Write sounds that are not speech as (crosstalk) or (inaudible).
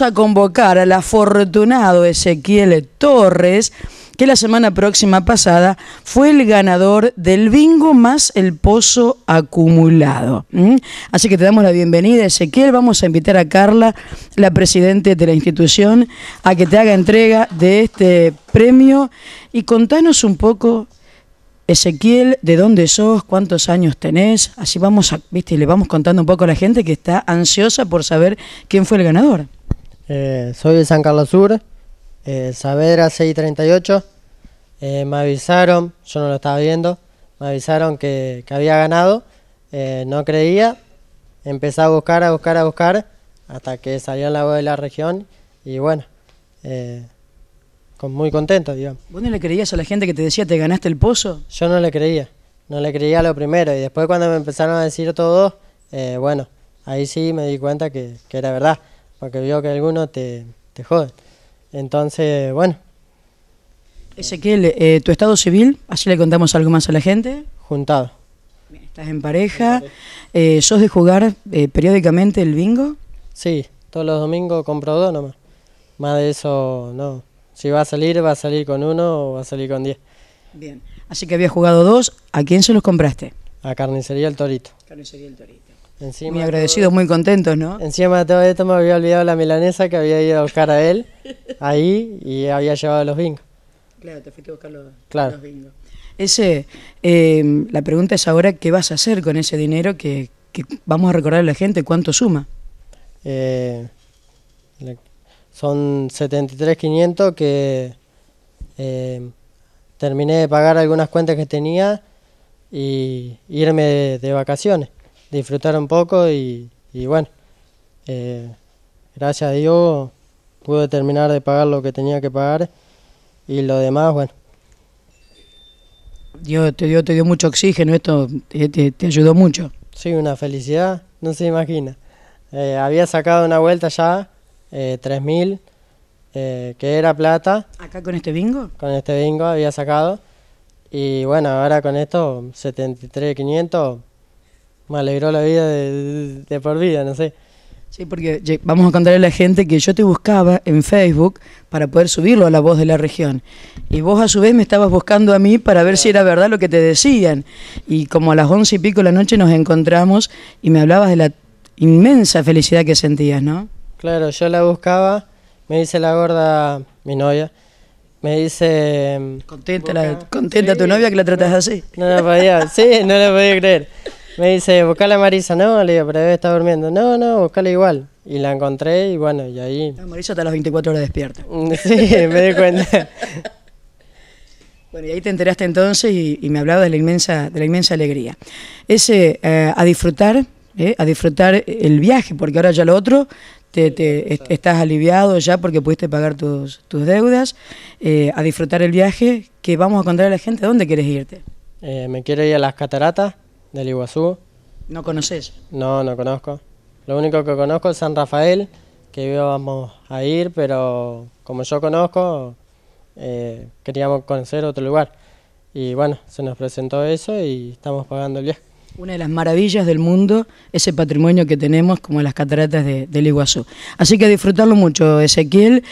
a convocar al afortunado Ezequiel Torres, que la semana próxima pasada fue el ganador del bingo más el pozo acumulado. ¿Mm? Así que te damos la bienvenida, Ezequiel. Vamos a invitar a Carla, la presidente de la institución, a que te haga entrega de este premio. Y contanos un poco Ezequiel, ¿de dónde sos? ¿Cuántos años tenés? Así vamos a, viste, le vamos contando un poco a la gente que está ansiosa por saber quién fue el ganador. Eh, soy de San Carlos Sur, eh, Saavedra 638. Eh, me avisaron, yo no lo estaba viendo, me avisaron que, había ganado. Eh, no creía. Empecé a buscar, a buscar, a buscar, hasta que salió la voz de la región. Y bueno, con, muy contento, digamos. ¿Vos no le creías a la gente que te decía, te ganaste el pozo? Yo no le creía. No le creía lo primero. Y después, cuando me empezaron a decir todo, bueno, ahí sí me di cuenta que, que era verdad porque veo que algunos te, te joden. Entonces, bueno. Ezequiel, eh, tu estado civil, así le contamos algo más a la gente. Juntado. estás en pareja. Eh, ¿Sos de jugar eh, periódicamente el bingo? Sí, todos los domingos compro dos nomás. Más de eso, no. Si va a salir, va a salir con uno o va a salir con diez. Bien. Así que había jugado dos. ¿A quién se los compraste? A Carnicería El Torito. Carnicería El Torito muy agradecidos, muy contentos, ¿no? Encima de todo esto me había olvidado la milanesa que había ido a buscar a él (laughs) ahí y había llevado los bingos. Claro, te fuiste a buscar los, bingos. Ese, eh, la pregunta es ahora, ¿qué vas a hacer con ese dinero que, vamos a recordarle a la gente? ¿Cuánto suma? Eh, son 73.500 que eh, terminé de pagar algunas cuentas que tenía y irme de vacaciones disfrutar un poco y, bueno, eh, gracias a Dios pude terminar de pagar lo que tenía que pagar y lo demás, bueno. Dios te dio, te dio mucho oxígeno, esto te, ayudó mucho. Sí, una felicidad, no se imagina. Eh, había sacado una vuelta ya, 3.000, eh, que era plata. ¿Acá con este bingo? Con este bingo había sacado. Y bueno, ahora con esto, 73.500, me alegró la vida de, por vida, no sé. Sí, porque vamos a contarle a la gente que yo te buscaba en Facebook para poder subirlo a la voz de la región. Y vos a su vez me estabas buscando a mí para ver si era verdad lo que te decían. Y como a las once y pico de la noche nos encontramos y me hablabas de la inmensa felicidad que sentías, ¿no? Claro, yo la buscaba, me dice la gorda, mi novia, me dice... Contenta, contenta tu novia que la tratas así. No la podía, sí, no la podía creer me dice, buscala a Marisa. No, le digo, pero debe estar durmiendo. No, no, buscala igual. Y la encontré y bueno, y ahí... Ah, Marisa está las 24 horas despierta. Mm, sí, me di cuenta. Bueno, y ahí te enteraste entonces y, me hablaba de la inmensa, de la inmensa alegría. Ese eh, a disfrutar, eh, a disfrutar el viaje, porque ahora ya lo otro, te, estás aliviado ya porque pudiste pagar tus, deudas, eh, a disfrutar el viaje, que vamos a encontrar a la gente dónde quieres irte. me quiero ir a las cataratas, del Iguazú. ¿No conoces? No, no conozco. Lo único que conozco es San Rafael, que íbamos a ir, pero como yo conozco, eh, queríamos conocer otro lugar. Y bueno, se nos presentó eso y estamos pagando el viaje. Una de las maravillas del mundo, ese patrimonio que tenemos como las cataratas del Iguazú. Así que disfrutarlo mucho, Ezequiel.